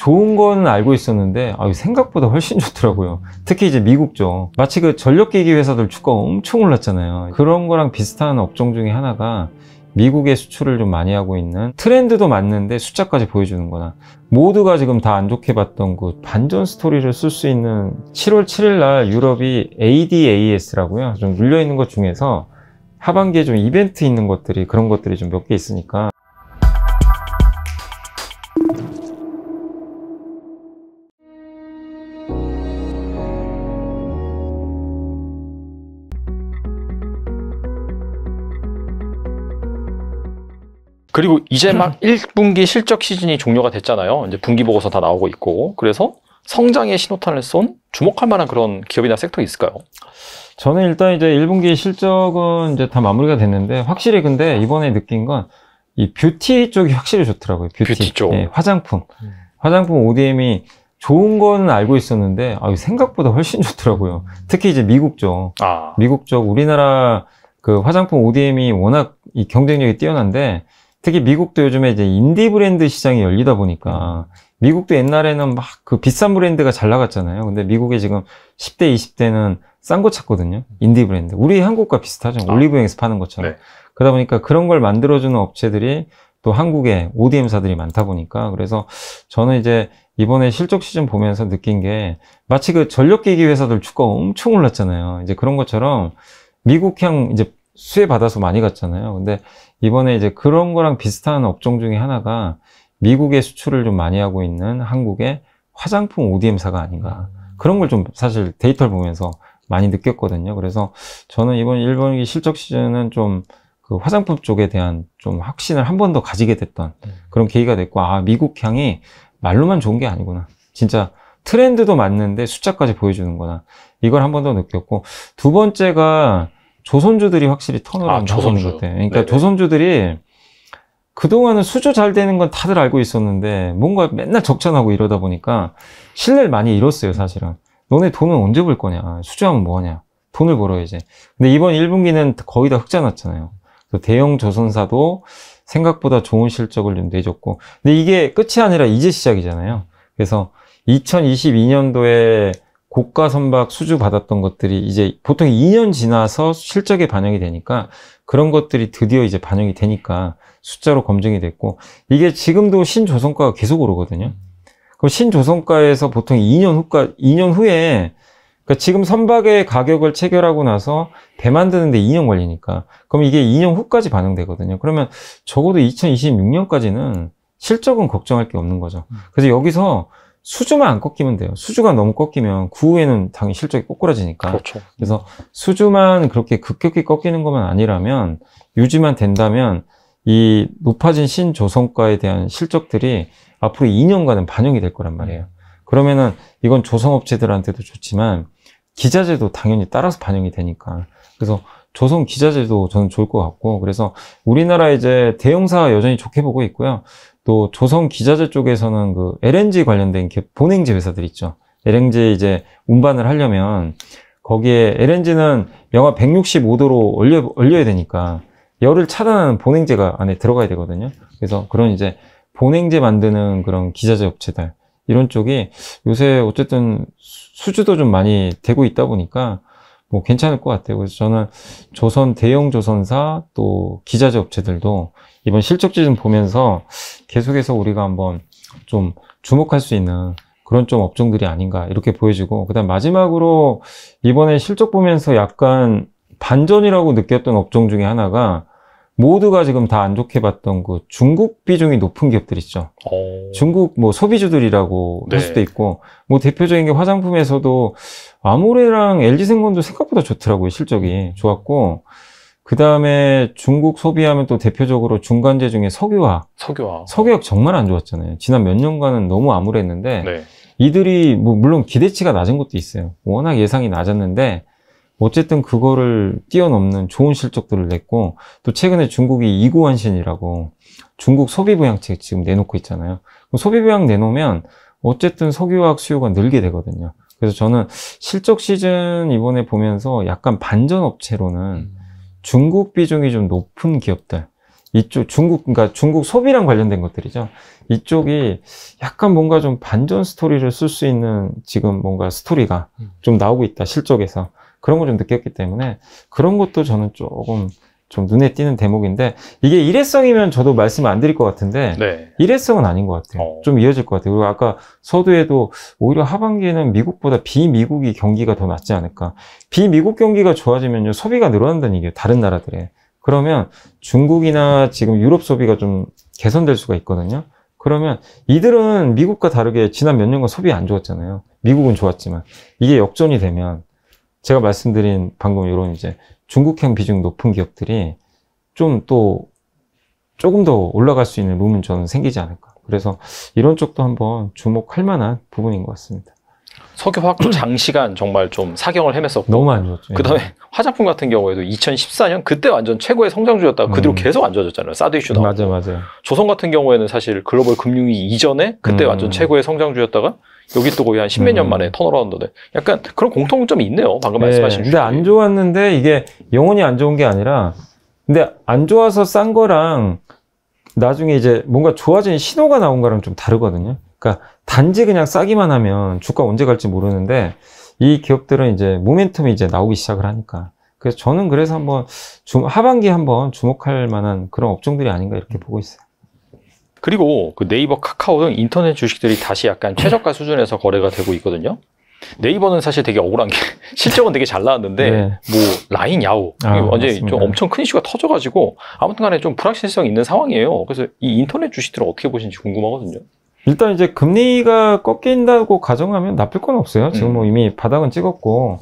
좋은 건 알고 있었는데 아, 생각보다 훨씬 좋더라고요 특히 이제 미국 쪽 마치 그 전력기기 회사들 주가 엄청 올랐잖아요 그런 거랑 비슷한 업종 중에 하나가 미국의 수출을 좀 많이 하고 있는 트렌드도 맞는데 숫자까지 보여주는 거나 모두가 지금 다 안 좋게 봤던 그 반전 스토리를 쓸 수 있는 7월 7일 날 유럽이 ADAS라고요 좀 눌려있는 것 중에서 하반기에 좀 이벤트 있는 것들이 그런 것들이 좀 몇 개 있으니까 그리고 이제 음. 막 1분기 실적 시즌이 종료가 됐잖아요. 이제 분기 보고서 다 나오고 있고. 그래서 성장의 신호탄을 쏜 주목할 만한 그런 기업이나 섹터 있을까요? 저는 일단 이제 1분기 실적은 이제 다 마무리가 됐는데 확실히 근데 이번에 느낀 건 이 뷰티 쪽이 확실히 좋더라고요. 뷰티, 뷰티 쪽. 예, 화장품. 음. 화장품 ODM이 좋은 건 알고 있었는데 아, 생각보다 훨씬 좋더라고요. 특히 이제 미국 쪽. 아. 미국 쪽 우리나라 그 화장품 ODM이 워낙 이 경쟁력이 뛰어난데 특히 미국도 요즘에 이제 인디 브랜드 시장이 열리다 보니까 미국도 옛날에는 막 그 비싼 브랜드가 잘 나갔잖아요. 근데 미국에 지금 10대, 20대는 싼 거 찾거든요. 인디 브랜드. 우리 한국과 비슷하죠. 아. 올리브영에서 파는 것처럼. 네. 그러다 보니까 그런 걸 만들어주는 업체들이 또 한국에 ODM사들이 많다 보니까 그래서 저는 이제 이번에 실적 시즌 보면서 느낀 게 마치 그 전력기기 회사들 주가 엄청 올랐잖아요. 이제 그런 것처럼 미국향 이제 수혜 받아서 많이 갔잖아요. 근데 이번에 이제 그런 거랑 비슷한 업종 중에 하나가 미국에 수출을 좀 많이 하고 있는 한국의 화장품 ODM사가 아닌가. 그런 걸 좀 사실 데이터를 보면서 많이 느꼈거든요. 그래서 저는 이번 1분기 실적 시즌은 좀 그 화장품 쪽에 대한 좀 확신을 한 번 더 가지게 됐던 음. 그런 계기가 됐고, 아, 미국 향이 말로만 좋은 게 아니구나. 진짜 트렌드도 맞는데 숫자까지 보여주는구나. 이걸 한 번 더 느꼈고, 두 번째가 조선주들이 확실히 터널을 아, 조선주. 것 같아요. 그러니까 네네. 조선주들이 그동안은 수주 잘 되는 건 다들 알고 있었는데 뭔가 맨날 적자나고 이러다 보니까 신뢰를 많이 잃었어요 사실은 너네 돈은 언제 벌 거냐 수주하면 뭐하냐 돈을 벌어야지 근데 이번 1분기는 거의 다 흑자 났잖아요 대형 조선사도 생각보다 좋은 실적을 좀 내줬고 근데 이게 끝이 아니라 이제 시작이잖아요 그래서 2022년도에 고가 선박 수주 받았던 것들이 이제 보통 2년 지나서 실적에 반영이 되니까 그런 것들이 드디어 이제 반영이 되니까 숫자로 검증이 됐고 이게 지금도 신조선가가 계속 오르거든요. 그럼 신조선가에서 보통 2년 후가 2년 후에 그러니까 지금 선박의 가격을 체결하고 나서 배 만드는데 2년 걸리니까 그럼 이게 2년 후까지 반영되거든요. 그러면 적어도 2026년까지는 실적은 걱정할 게 없는 거죠. 그래서 여기서 수주만 안 꺾이면 돼요. 수주가 너무 꺾이면 그 후에는 당연히 실적이 꼬꾸라지니까. 그렇죠. 그래서 수주만 그렇게 급격히 꺾이는 것만 아니라면 유지만 된다면 이 높아진 신조성과에 대한 실적들이 앞으로 2년간은 반영이 될 거란 말이에요. 그러면은 이건 조성업체들한테도 좋지만 기자재도 당연히 따라서 반영이 되니까. 그래서 조성 기자재도 저는 좋을 것 같고 그래서 우리나라 이제 대형사 여전히 좋게 보고 있고요. 또 조선 기자재 쪽에서는 그 LNG 관련된 본행지 회사들 있죠. LNG 이제 운반을 하려면 거기에 LNG는 영하 165도로 얼려, 얼려야 되니까 열을 차단하는 본행제가 안에 들어가야 되거든요. 그래서 그런 이제 본행제 만드는 그런 기자재 업체들 이런 쪽이 요새 어쨌든 수주도 좀 많이 되고 있다 보니까 뭐 괜찮을 것 같아요. 그래서 저는 조선 대형 조선사 또 기자재 업체들도 이번 실적 지좀 보면서 계속해서 우리가 한번 좀 주목할 수 있는 그런 좀 업종들이 아닌가 이렇게 보여지고 그다음 마지막으로 이번에 실적 보면서 약간 반전이라고 느꼈던 업종 중에 하나가 모두가 지금 다 안 좋게 봤던 그 중국 비중이 높은 기업들 있죠. 오. 어. 중국 뭐 소비주들이라고 네. 할 수도 있고, 뭐 대표적인 게 화장품에서도 아모레랑 LG생건도 생각보다 좋더라고요, 실적이. 좋았고, 그 다음에 중국 소비하면 또 대표적으로 중간재 중에 석유화. 석유화. 석유학 정말 안 좋았잖아요. 지난 몇 년간은 너무 암울했는데 네. 이들이 뭐 물론 기대치가 낮은 것도 있어요. 워낙 예상이 낮았는데 어쨌든 그거를 뛰어넘는 좋은 실적들을 냈고 또 최근에 중국이 이구환신이라고 중국 소비 부양책 지금 내놓고 있잖아요. 소비 부양 내놓으면 어쨌든 석유화학 수요가 늘게 되거든요. 그래서 저는 실적 시즌 이번에 보면서 약간 반전 업체로는 음. 중국 비중이 좀 높은 기업들 이쪽 중국 그러니까 중국 소비랑 관련된 것들이죠 이쪽이 약간 뭔가 좀 반전 스토리를 쓸 수 있는 지금 뭔가 스토리가 음. 좀 나오고 있다 실적에서 그런 걸 좀 느꼈기 때문에 그런 것도 저는 조금 좀 눈에 띄는 대목인데 이게 일회성이면 저도 말씀 안 드릴 것 같은데 네. 일회성은 아닌 것 같아요. 어. 좀 이어질 것 같아요. 그리고 아까 서두에도 오히려 하반기에는 미국보다 비미국이 경기가 더 낫지 않을까. 비미국 경기가 좋아지면요 소비가 늘어난다는 얘기예요. 다른 나라들에. 그러면 중국이나 지금 유럽 소비가 좀 개선될 수가 있거든요. 그러면 이들은 미국과 다르게 지난 몇 년간 소비 안 좋았잖아요. 미국은 좋았지만 이게 역전이 되면 제가 말씀드린 방금 이런 이제 중국형 비중 높은 기업들이 좀 또 조금 더 올라갈 수 있는 룸은 저는 생기지 않을까. 그래서 이런 쪽도 한번 주목할 만한 부분인 것 같습니다. 석유화학 장시간 정말 좀 사경을 헤맸었고 너무 안 좋았죠. 그다음에 예. 화장품 같은 경우에도 2014년 그때 완전 최고의 성장주였다가 그대로 음. 계속 안 좋아졌잖아요. 사드 이슈 나오고. 맞아 맞아. 조선 같은 경우에는 사실 글로벌 금융위 이전에 그때 음. 완전 최고의 성장주였다가 여기 또 거의 한 십몇 년 음. 만에 턴어라운드네. 약간 그런 공통점이 있네요. 방금 네, 말씀하신. 근데 안 좋았는데 이게 영원히안 좋은 게 아니라 근데 안 좋아서 싼 거랑 나중에 이제 뭔가 좋아진 신호가 나온 거랑 좀 다르거든요. 그러니까 단지 그냥 싸기만 하면 주가 언제 갈지 모르는데 이 기업들은 이제 모멘텀이 이제 나오기 시작을 하니까 그래서 저는 그래서 한번 주, 하반기 한번 주목할 만한 그런 업종들이 아닌가 이렇게 보고 있어요. 그리고 그 네이버 카카오 등 인터넷 주식들이 다시 약간 최저가 수준에서 거래가 되고 있거든요. 네이버는 사실 되게 억울한 게 실적은 되게 잘 나왔는데 네. 뭐 라인 야후 아, 언제 맞좀 엄청 큰 이슈가 터져가지고 아무튼간에 좀 불확실성 있는 상황이에요. 그래서 이 인터넷 주식들을 어떻게 보시는지 궁금하거든요. 일단 이제 금리가 꺾인다고 가정하면 나쁠 건 없어요. 지금 음. 뭐 이미 바닥은 찍었고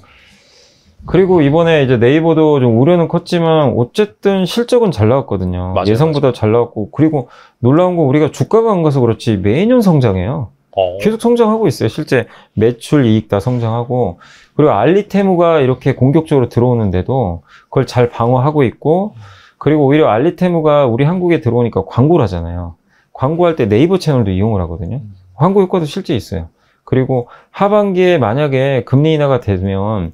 그리고 이번에 이제 네이버도 좀 우려는 컸지만 어쨌든 실적은 잘 나왔거든요. 맞아요, 예상보다 맞아요. 잘 나왔고 그리고 놀라운 건 우리가 주가가 안 가서 그렇지 매년 성장해요. 어. 계속 성장하고 있어요. 실제 매출 이익 다 성장하고 그리고 알리테무가 이렇게 공격적으로 들어오는데도 그걸 잘 방어하고 있고 그리고 오히려 알리테무가 우리 한국에 들어오니까 광고를 하잖아요. 광고할 때 네이버 채널도 이용을 하거든요. 음. 광고 효과도 실제 있어요. 그리고 하반기에 만약에 금리 인하가 되면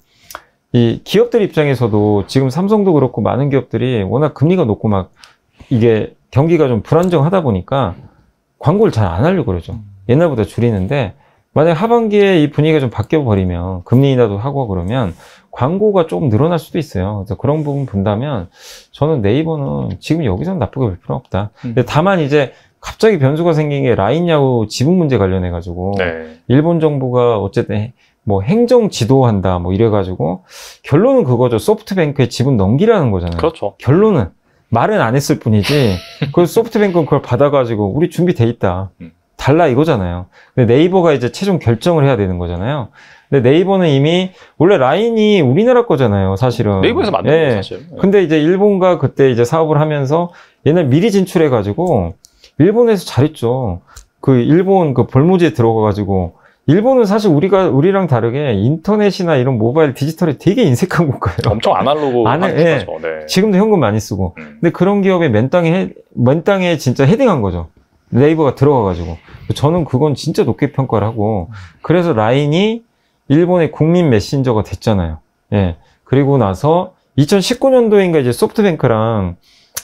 이 기업들 입장에서도 지금 삼성도 그렇고 많은 기업들이 워낙 금리가 높고 막 이게 경기가 좀 불안정하다 보니까 광고를 잘 안 하려고 그러죠. 옛날보다 줄이는데 만약 하반기에 이 분위기가 좀 바뀌어 버리면 금리 인하도 하고 그러면 광고가 조금 늘어날 수도 있어요. 그래서 그런 부분 본다면 저는 네이버는 지금 여기서는 나쁘게 볼 필요 없다. 음. 다만 이제 갑자기 변수가 생긴 게 라인 야후 지분 문제 관련해 가지고 네. 일본 정부가 어쨌든 뭐 행정 지도한다 뭐 이래가지고 결론은 그거죠. 소프트뱅크에 지분 넘기라는 거잖아요. 그렇죠. 결론은 말은 안 했을 뿐이지. 그 소프트뱅크는 그걸 받아가지고 우리 준비돼 있다. 음. 달라 이거잖아요. 근데 네이버가 이제 최종 결정을 해야 되는 거잖아요. 근데 네이버는 이미 원래 라인이 우리나라 거잖아요, 사실은. 네이버에서 만든 예. 거 사실. 예. 근데 이제 일본과 그때 이제 사업을 하면서 얘네 미리 진출해가지고 일본에서 잘했죠. 그 일본 그 벌무지에 들어가가지고 일본은 사실 우리가 우리랑 다르게 인터넷이나 이런 모바일 디지털이 되게 인색한 국가예요. 엄청 아날로그 안 예. 네. 지금도 현금 많이 쓰고. 음. 근데 그런 기업에 맨땅에 맨땅에 진짜 헤딩한 거죠. 네이버가 들어가가지고 저는 그건 진짜 높게 평가를 하고 그래서 라인이 일본의 국민 메신저가 됐잖아요. 예. 그리고 나서 2019년도인가 이제 소프트뱅크랑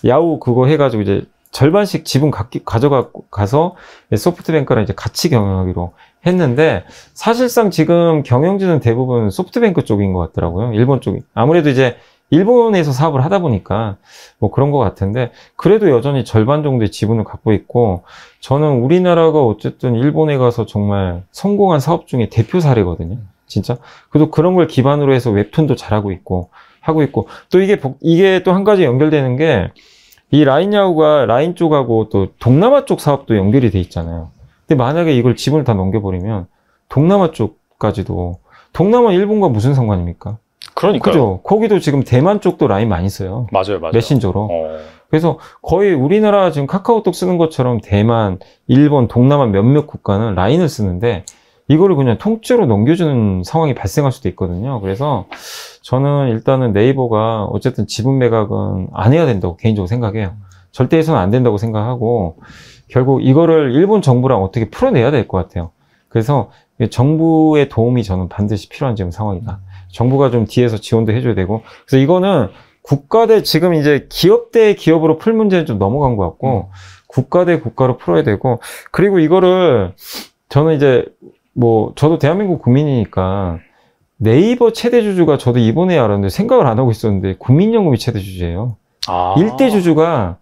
야후 그거 해가지고 이제 절반씩 지분 가, 가져가서 소프트뱅크랑 이제 같이 경영하기로 했는데 사실상 지금 경영진은 대부분 소프트뱅크 쪽인 것 같더라고요. 일본 쪽이. 아무래도 이제 일본에서 사업을 하다 보니까 뭐 그런 것 같은데 그래도 여전히 절반 정도의 지분을 갖고 있고 저는 우리나라가 어쨌든 일본에 가서 정말 성공한 사업 중에 대표 사례거든요. 진짜. 그래도 그런 걸 기반으로 해서 웹툰도 잘하고 있고 하고 있고 또 이게 이게 또 한 가지 연결되는 게 이 라인 야후가 라인 쪽하고 또 동남아 쪽 사업도 연결이 돼 있잖아요. 근데 만약에 이걸 지분을 다 넘겨버리면 동남아 쪽까지도 동남아 일본과 무슨 상관입니까? 그러니까 그죠. 거기도 지금 대만 쪽도 라인 많이 써요. 맞아요, 맞아요. 메신저로. 어... 그래서 거의 우리나라 지금 카카오톡 쓰는 것처럼 대만, 일본, 동남아 몇몇 국가는 라인을 쓰는데 이거를 그냥 통째로 넘겨주는 상황이 발생할 수도 있거든요. 그래서 저는 일단은 네이버가 어쨌든 지분 매각은 안 해야 된다고 개인적으로 생각해요. 절대 해서는 안 된다고 생각하고 결국 이거를 일본 정부랑 어떻게 풀어내야 될 것 같아요. 그래서 정부의 도움이 저는 반드시 필요한 지금 상황이다. 정부가 좀 뒤에서 지원도 해줘야 되고 그래서 이거는 국가 대 지금 이제 기업 대 기업으로 풀 문제는 좀 넘어간 것 같고 음. 국가 대 국가로 풀어야 되고 그리고 이거를 저는 이제 뭐 저도 대한민국 국민이니까 네이버 최대 주주가 저도 이번에 알았는데 생각을 안 하고 있었는데 국민연금이 최대 주주예요. 아. 일대 주주가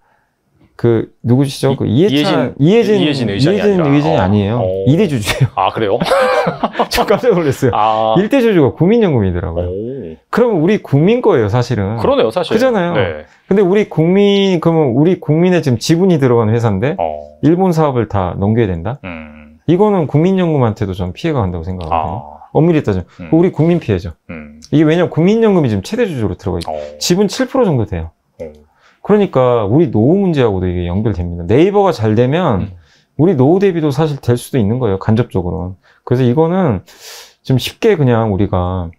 그 누구시죠? 이, 그 이해찬 이해진 이해진, 의전이 이해진 의전 어. 아니에요. 어. 이대 주주예요. 아 그래요? 저 깜짝 놀랐어요. 아. 1대 주주가 국민연금이더라고요. 오. 그러면 우리 국민 거예요, 사실은. 그러네요, 사실. 그잖아요. 네. 근데 우리 국민 그러면 우리 국민의 지금 지분이 들어간 회사인데 어. 일본 사업을 다 넘겨야 된다? 음. 이거는 국민연금한테도 좀 피해가 간다고 생각하거든요. 아. 엄밀히 따지면 음. 우리 국민 피해죠. 음. 이게 왜냐면 국민연금이 지금 최대 주주로 들어가 있고 어. 지분 7% 정도 돼요. 어. 그러니까 우리 노후 문제하고도 이게 연결됩니다. 네이버가 잘 되면 음. 우리 노후 대비도 사실 될 수도 있는 거예요. 간접적으로는. 그래서 이거는 좀 쉽게 그냥 우리가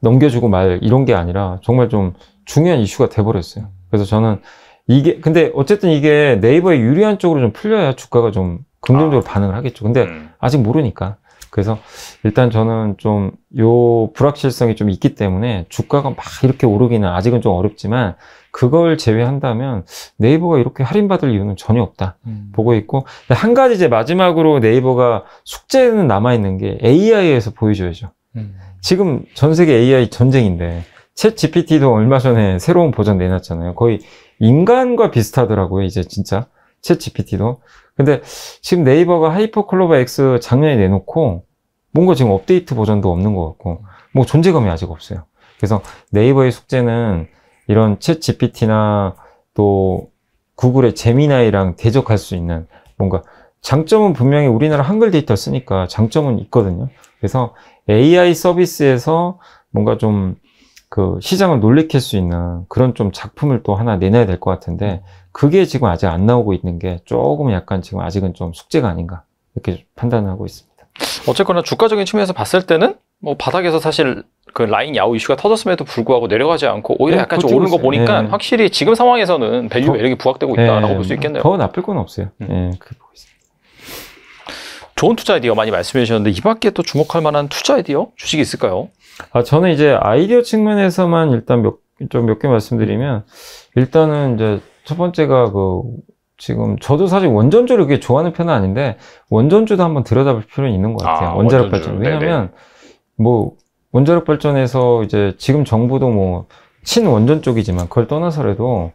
넘겨주고 말 이런 게 아니라 정말 좀 중요한 이슈가 돼버렸어요. 그래서 저는 이게 근데 어쨌든 이게 네이버에 유리한 쪽으로 좀 풀려야 주가가 좀 긍정적으로 아. 반응을 하겠죠. 근데 음. 아직 모르니까. 그래서 일단 저는 좀요 불확실성이 좀 있기 때문에 주가가 막 이렇게 오르기는 아직은 좀 어렵지만 그걸 제외한다면 네이버가 이렇게 할인받을 이유는 전혀 없다 음. 보고 있고 한 가지 이제 마지막으로 네이버가 숙제는 남아 있는 게 AI에서 보여줘야죠. 음. 지금 전 세계 AI 전쟁인데 챗 GPT도 얼마 전에 새로운 버전 내놨잖아요. 거의 인간과 비슷하더라고요. 이제 진짜 챗 GPT도 근데 지금 네이버가 하이퍼 클로버 X 작년에 내놓고 뭔가 지금 업데이트 버전도 없는 것 같고 뭐 존재감이 아직 없어요. 그래서 네이버의 숙제는 이런 챗 GPT나 또 구글의 제미나이랑 대적할 수 있는 뭔가 장점은 분명히 우리나라 한글 데이터 쓰니까 장점은 있거든요. 그래서 AI 서비스에서 뭔가 좀그 시장을 놀래킬 수 있는 그런 좀 작품을 또 하나 내놔야 될 것 같은데 음. 그게 지금 아직 안 나오고 있는 게 조금 약간 지금 아직은 좀 숙제가 아닌가 이렇게 판단 하고 있습니다. 어쨌거나 주가적인 측면에서 봤을 때는 뭐 바닥에서 사실 그 라인 야우 이슈가 터졌음에도 불구하고 내려가지 않고 오히려 네, 약간 좀 오른 거 보니까 네. 확실히 지금 상황에서는 밸류 매력이 부각되고 있다라고 네, 볼수 있겠네요. 더 나쁠 건 없어요. 음. 네, 그 보고 있습니다. 좋은 투자 아이디어 많이 말씀해 주셨는데 이 밖에 또 주목할 만한 투자 아이디어 주식이 있을까요? 아, 저는 이제 아이디어 측면에서만 일단 몇, 좀 몇 개 말씀드리면, 일단은 이제 첫 번째가 그, 지금 저도 사실 원전주를 그렇게 좋아하는 편은 아닌데, 원전주도 한번 들여다볼 필요는 있는 것 같아요. 아, 원자력 발전. 왜냐면, 뭐, 원자력 발전에서 이제 지금 정부도 뭐, 친원전 쪽이지만, 그걸 떠나서라도,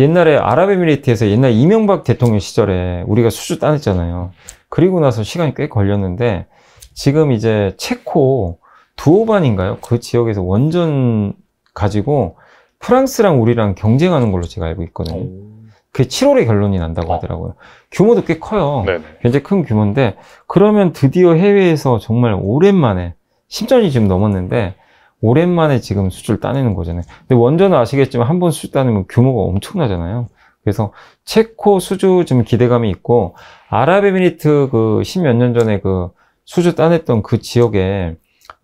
옛날에 아랍에미리트에서 옛날 이명박 대통령 시절에 우리가 수주 따냈잖아요. 그리고 나서 시간이 꽤 걸렸는데, 지금 이제 체코, 두오반인가요그 지역에서 원전 가지고 프랑스랑 우리랑 경쟁하는 걸로 제가 알고 있거든요. 오. 그게 7월에 결론이 난다고 어. 하더라고요. 규모도 꽤 커요. 네네. 굉장히 큰 규모인데 그러면 드디어 해외에서 정말 오랜만에 10년이 지금 넘었는데 오랜만에 지금 수출 따내는 거잖아요. 근데 원전은 아시겠지만 한 번 수출 따내면 규모가 엄청나잖아요. 그래서 체코 수주 좀 기대감이 있고 아랍에미리트 그 십몇 년 전에 그 수주 따냈던 그 지역에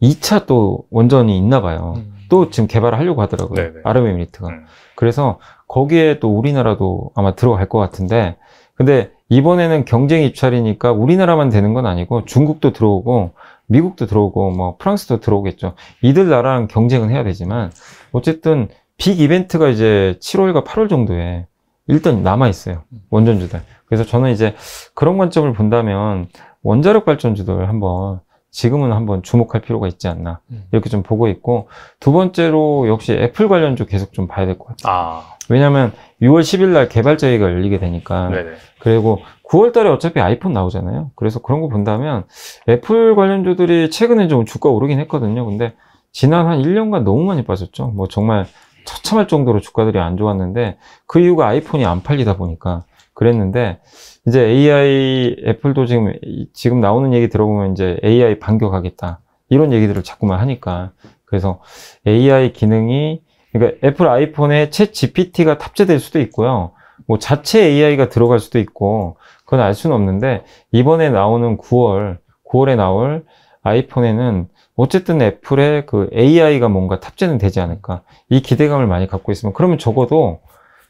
2차 또 원전이 있나 봐요. 음. 또 지금 개발을 하려고 하더라고요. 네, 네. 아르메 m m 니트가 음. 그래서 거기에 또 우리나라도 아마 들어갈 것 같은데 근데 이번에는 경쟁 입찰이니까 우리나라만 되는 건 아니고 중국도 들어오고 미국도 들어오고 뭐 프랑스도 들어오겠죠. 이들 나라랑 경쟁은 해야 되지만 어쨌든 빅 이벤트가 이제 7월과 8월 정도에 일단 남아 있어요. 원전주들. 그래서 저는 이제 그런 관점을 본다면 원자력 발전주들 한번 지금은 한번 주목할 필요가 있지 않나 음. 이렇게 좀 보고 있고 두 번째로 역시 애플 관련 주 계속 좀 봐야 될 것 같아요. 아. 왜냐하면 6월 10일 날 개발자 회의가 열리게 되니까 네네. 그리고 9월 달에 어차피 아이폰 나오잖아요. 그래서 그런 거 본다면 애플 관련주들이 최근에 좀 주가 오르긴 했거든요. 근데 지난 한 1년간 너무 많이 빠졌죠. 뭐 정말 처참할 정도로 주가들이 안 좋았는데 그 이유가 아이폰이 안 팔리다 보니까 그랬는데 이제 AI 애플도 지금 지금 나오는 얘기 들어보면 이제 AI 반격하겠다 이런 얘기들을 자꾸만 하니까 그래서 AI 기능이 그러니까 애플 아이폰에 채 GPT가 탑재될 수도 있고요. 뭐 자체 AI가 들어갈 수도 있고 그건 알 수는 없는데 이번에 나오는 9월 9월에 나올 아이폰에는 어쨌든 애플의 그 AI가 뭔가 탑재는 되지 않을까 이 기대감을 많이 갖고 있으면 그러면 적어도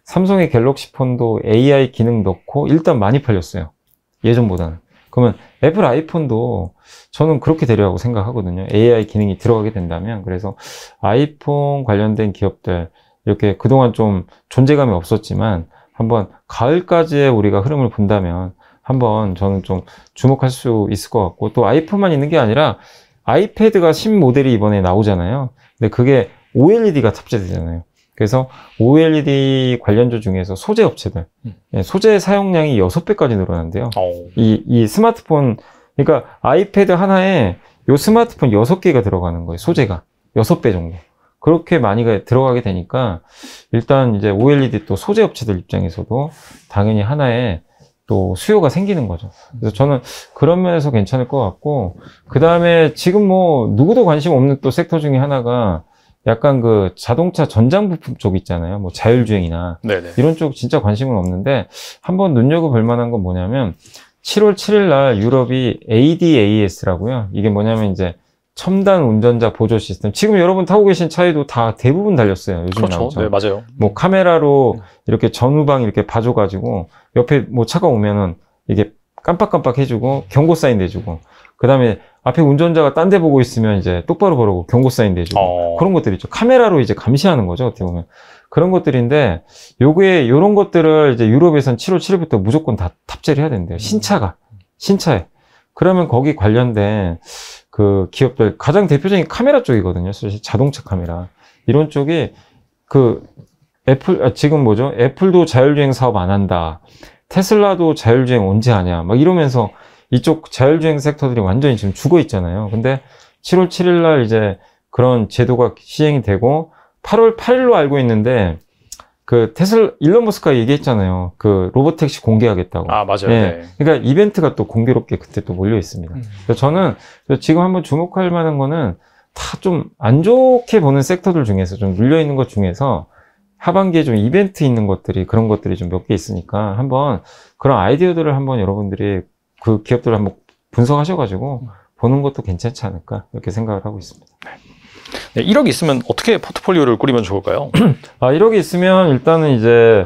삼성의 갤럭시 폰도 AI 기능 넣고 일단 많이 팔렸어요. 예전보다는. 그러면 애플 아이폰도 저는 그렇게 되려고 생각하거든요. AI 기능이 들어가게 된다면. 그래서 아이폰 관련된 기업들, 이렇게 그동안 좀 존재감이 없었지만 한번 가을까지의 우리가 흐름을 본다면 한번 저는 좀 주목할 수 있을 것 같고 또 아이폰만 있는 게 아니라 아이패드가 신 모델이 이번에 나오잖아요. 근데 그게 OLED가 탑재되잖아요. 그래서 OLED 관련주 중에서 소재 업체들 음. 예, 소재 사용량이 6배까지 늘어난대요. 어. 이, 이 스마트폰 그러니까 아이패드 하나에 요 스마트폰 6개가 들어가는 거예요. 소재가 6배 정도. 그렇게 많이 들어가게 되니까 일단 이제 OLED 또 소재 업체들 입장에서도 당연히 하나의 또 수요가 생기는 거죠. 그래서 저는 그런 면에서 괜찮을 것 같고 그 다음에 지금 뭐 누구도 관심 없는 또 섹터 중에 하나가 약간 그 자동차 전장 부품 쪽 있잖아요. 뭐 자율주행이나 네네. 네. 이런 쪽 진짜 관심은 없는데 한번 눈여겨볼 만한 건 뭐냐면 7월 7일 날 유럽이 ADAS라고요. 이게 뭐냐면 이제 첨단 운전자 보조 시스템. 지금 여러분 타고 계신 차에도 다 대부분 달렸어요. 요즘 그렇죠. 나오죠. 네, 맞아요. 뭐 카메라로 음. 이렇게 전후방 이렇게 봐줘가지고 옆에 뭐 차가 오면은 이게 깜빡깜빡 해주고 경고 사인 내주고 그 다음에 앞에 운전자가 딴 데 보고 있으면 이제 똑바로 보라고 경고 사인 대주고 어. 그런 것들 있죠. 카메라로 이제 감시하는 거죠. 어떻게 보면 그런 것들인데 요게 요런 것들을 이제 유럽에선 7월 7일부터 무조건 다 탑재를 해야 된대요. 신차가 신차에 그러면 거기 관련된 그 기업들 가장 대표적인 카메라 쪽이거든요. 사실 자동차 카메라 이런 쪽이 그 애플 아, 지금 뭐죠? 애플도 자율주행 사업 안 한다. 테슬라도 자율주행 언제 하냐 막 이러면서 이쪽 자율주행 섹터들이 완전히 지금 죽어 있잖아요. 근데 7월 7일 날 이제 그런 제도가 시행이 되고 8월 8일로 알고 있는데 그 테슬 일론 머스크가 얘기했잖아요. 그 로봇 택시 공개하겠다고. 아 맞아요. 예. 네. 그러니까 이벤트가 또 공교롭게 그때 또 몰려 있습니다. 음. 그래서 저는 지금 한번 주목할 만한 거는 다 좀 안 좋게 보는 섹터들 중에서 좀눌려 있는 것 중에서 하반기에 좀 이벤트 있는 것들이 그런 것들이 좀 몇 개 있으니까 한번 그런 아이디어들을 한번 여러분들이 그 기업들을 한번 분석하셔가지고 음. 보는 것도 괜찮지 않을까 이렇게 생각을 하고 있습니다. 네, 1억이 있으면 어떻게 포트폴리오를 꾸리면 좋을까요? 아, 1억이 있으면 일단은 이제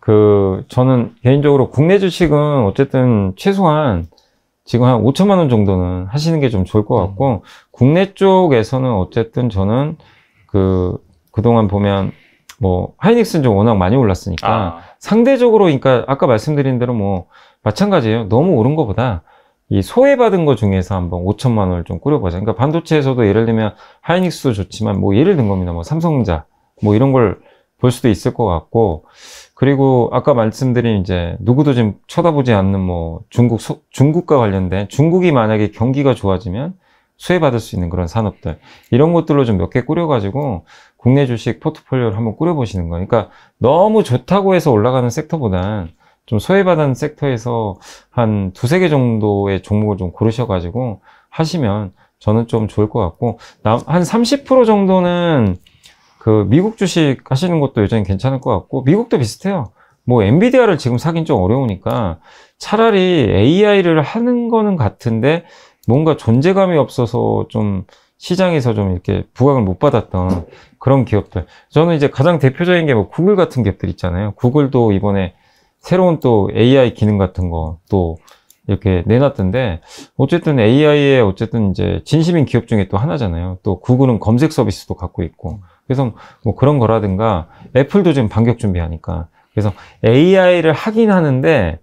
그 저는 개인적으로 국내 주식은 어쨌든 최소한 지금 한 5천만 원 정도는 하시는 게 좀 좋을 것 같고 음. 국내 쪽에서는 어쨌든 저는 그 그동안 보면 뭐 하이닉스는 좀 워낙 많이 올랐으니까 아. 상대적으로 그러니까 아까 말씀드린 대로 뭐 마찬가지예요. 너무 오른 것보다 이 소외받은 것 중에서 한 번 5천만 원을 좀 꾸려보자. 그러니까 반도체에서도 예를 들면 하이닉스도 좋지만 뭐 예를 든 겁니다. 뭐 삼성자 뭐 이런 걸 볼 수도 있을 것 같고 그리고 아까 말씀드린 이제 누구도 지금 쳐다보지 않는 뭐 중국 소, 중국과 관련된 중국이 만약에 경기가 좋아지면 수혜받을 수 있는 그런 산업들 이런 것들로 좀 몇 개 꾸려가지고 국내 주식 포트폴리오를 한 번 꾸려보시는 거예요. 그러니까 너무 좋다고 해서 올라가는 섹터보단 좀 소외받은 섹터에서 한 두세 개 정도의 종목을 좀 고르셔가지고 하시면 저는 좀 좋을 것 같고 한 30% 정도는 그 미국 주식 하시는 것도 여전히 괜찮을 것 같고 미국도 비슷해요 뭐 엔비디아를 지금 사긴 좀 어려우니까 차라리 AI를 하는 거는 같은데 뭔가 존재감이 없어서 좀 시장에서 좀 이렇게 부각을 못 받았던 그런 기업들 저는 이제 가장 대표적인 게 뭐 구글 같은 기업들 있잖아요 구글도 이번에 새로운 또 AI 기능 같은 거 또 이렇게 내놨던데 어쨌든 AI의 어쨌든 이제 진심인 기업 중에 또 하나잖아요. 또 구글은 검색 서비스도 갖고 있고 그래서 뭐 그런 거라든가 애플도 지금 반격 준비하니까 그래서 AI를 하긴 하는데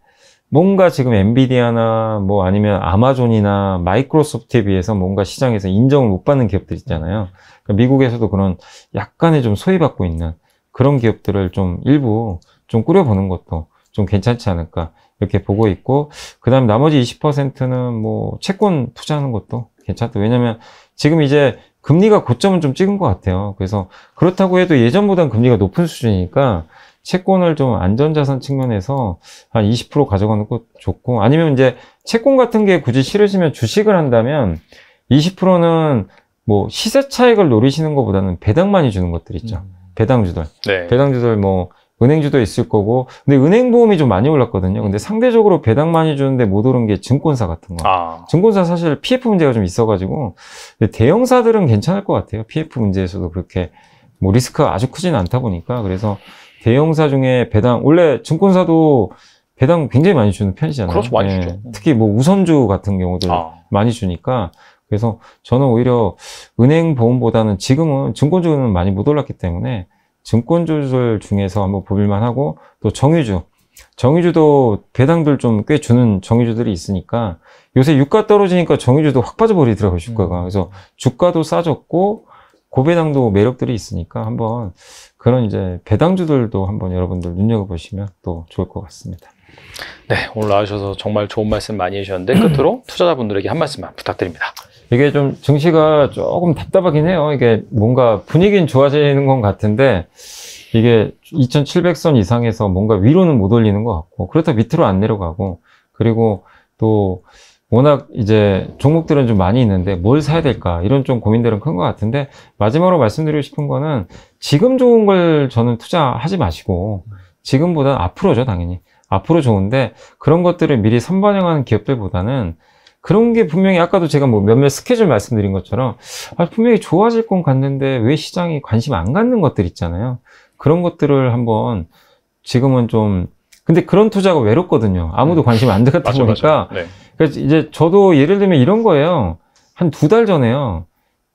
뭔가 지금 엔비디아나 뭐 아니면 아마존이나 마이크로소프트에 비해서 뭔가 시장에서 인정을 못 받는 기업들 있잖아요. 그러니까 미국에서도 그런 약간의 좀 소외받고 있는 그런 기업들을 좀 일부 좀 꾸려보는 것도 좀 괜찮지 않을까 이렇게 보고 있고 그다음 나머지 20%는 뭐 채권 투자하는 것도 괜찮다 왜냐면 지금 이제 금리가 고점은 좀 찍은 것 같아요 그래서 그렇다고 해도 예전보단 금리가 높은 수준이니까 채권을 좀 안전자산 측면에서 한 20% 가져가는 것도 좋고 아니면 이제 채권 같은 게 굳이 싫으시면 주식을 한다면 20%는 뭐 시세 차익을 노리시는 것보다는 배당많이 주는 것들 있죠 음. 배당 주들 네. 배당 주들 뭐 은행주도 있을 거고 근데 은행 보험이 좀 많이 올랐거든요. 근데 상대적으로 배당 많이 주는데 못 오른 게 증권사 같은 거. 아. 증권사 사실 PF 문제가 좀 있어가지고 대형사들은 괜찮을 것 같아요. PF 문제에서도 그렇게 뭐 리스크가 아주 크진 않다 보니까 그래서 대형사 중에 배당 원래 증권사도 배당 굉장히 많이 주는 편이잖아요. 그렇죠, 많이 네. 주죠. 네. 특히 뭐 우선주 같은 경우도 아. 많이 주니까 그래서 저는 오히려 은행 보험보다는 지금은 증권주는 많이 못 올랐기 때문에 증권조들 중에서 한번 보길만 하고 또 정유주 정유주도 배당들 좀 꽤 주는 정유주들이 있으니까 요새 유가 떨어지니까 정유주도 확 빠져버리더라고요 주가가 음. 그래서 주가도 싸졌고 고배당도 매력들이 있으니까 한번 그런 이제 배당주들도 한번 여러분들 눈여겨보시면 또 좋을 것 같습니다. 네, 오늘 나와주셔서 정말 좋은 말씀 많이 해주셨는데 끝으로 투자자분들에게 한 말씀만 부탁드립니다. 이게 좀 증시가 조금 답답하긴 해요. 이게 뭔가 분위기는 좋아지는 건 같은데 이게 2700선 이상에서 뭔가 위로는 못 올리는 것 같고 그렇다 밑으로 안 내려가고 그리고 또 워낙 이제 종목들은 좀 많이 있는데 뭘 사야 될까 이런 좀 고민들은 큰 것 같은데 마지막으로 말씀드리고 싶은 거는 지금 좋은 걸 저는 투자하지 마시고 지금보다 앞으로죠 당연히 앞으로 좋은데 그런 것들을 미리 선반영하는 기업들보다는 그런 게 분명히 아까도 제가 뭐 몇몇 스케줄 말씀드린 것처럼 아, 분명히 좋아질 건 같는데 왜 시장이 관심 안 갖는 것들 있잖아요. 그런 것들을 한번 지금은 좀 근데 그런 투자가 외롭거든요. 아무도 네. 관심 안 갖다 맞아, 보니까 맞아. 네. 그래서 이제 저도 예를 들면 이런 거예요. 한 두 달 전에요.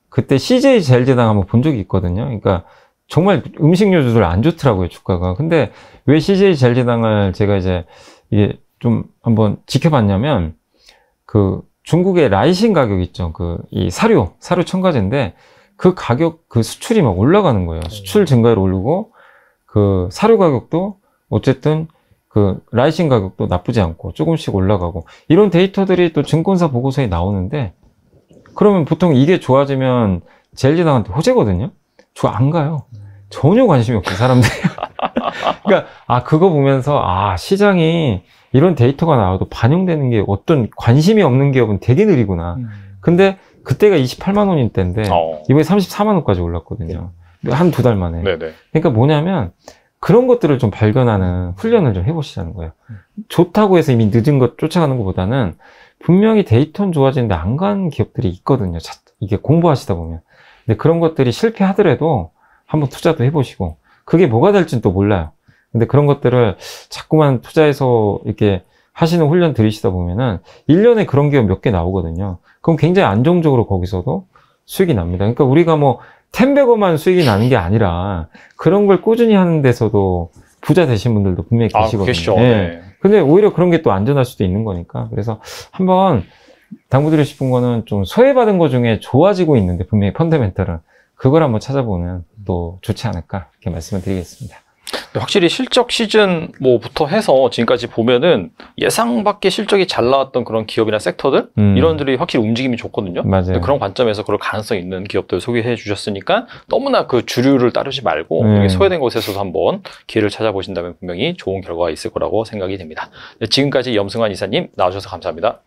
그때 CJ 제일제당 한번 본 적이 있거든요. 그러니까 정말 음식료주들 안 좋더라고요 주가가. 근데 왜 CJ 제일제당을 제가 이제 이게 좀 한번 지켜봤냐면 그 중국의 라이신 가격 있죠. 그 이 사료, 사료 첨가제인데 그 가격, 그 수출이 막 올라가는 거예요. 네. 수출 증가율 올리고그 사료 가격도 어쨌든 그 라이신 가격도 나쁘지 않고 조금씩 올라가고 이런 데이터들이 또 증권사 보고서에 나오는데 그러면 보통 이게 좋아지면 젤리당한테 호재거든요. 저 안 가요. 전혀 관심이 없어요 사람들이. 그러니까 아 그거 보면서 아 시장이 이런 데이터가 나와도 반영되는 게 어떤 관심이 없는 기업은 되게 느리구나. 음. 근데 그때가 28만 원일 때인데 어. 이번에 34만 원까지 올랐거든요. 네. 한두 달 만에. 네네. 그러니까 뭐냐면 그런 것들을 좀 발견하는 훈련을 좀 해보시자는 거예요. 음. 좋다고 해서 이미 늦은 것 쫓아가는 것보다는 분명히 데이터는 좋아지는데 안 간 기업들이 있거든요. 자, 이게 공부하시다 보면. 근데 그런 것들이 실패하더라도 한번 투자도 해보시고 그게 뭐가 될지는 또 몰라요. 근데 그런 것들을 자꾸만 투자해서 이렇게 하시는 훈련 들이시다 보면은 1년에 그런 기업 몇 개 나오거든요. 그럼 굉장히 안정적으로 거기서도 수익이 납니다. 그러니까 우리가 뭐텐백어만 수익이 나는 게 아니라 그런 걸 꾸준히 하는 데서도 부자 되신 분들도 분명히 아, 계시거든요. 아, 예. 네. 근데 오히려 그런 게 또 안전할 수도 있는 거니까. 그래서 한번 당부드리고 싶은 거는 좀 소외받은 것 중에 좋아지고 있는데 분명히 펀드멘털은 그걸 한번 찾아보면또 좋지 않을까 이렇게 말씀을 드리겠습니다. 확실히 실적 시즌 뭐부터 해서 지금까지 보면은 예상 밖의 실적이 잘 나왔던 그런 기업이나 섹터들 음. 이런들이 확실히 움직임이 좋거든요. 맞아요. 그런 관점에서 그럴 가능성 있는 기업들 소개해 주셨으니까 너무나 그 주류를 따르지 말고 음. 소외된 곳에서도 한번 기회를 찾아보신다면 분명히 좋은 결과가 있을 거라고 생각이 됩니다. 네, 지금까지 염승환 이사님 나와주셔서 감사합니다.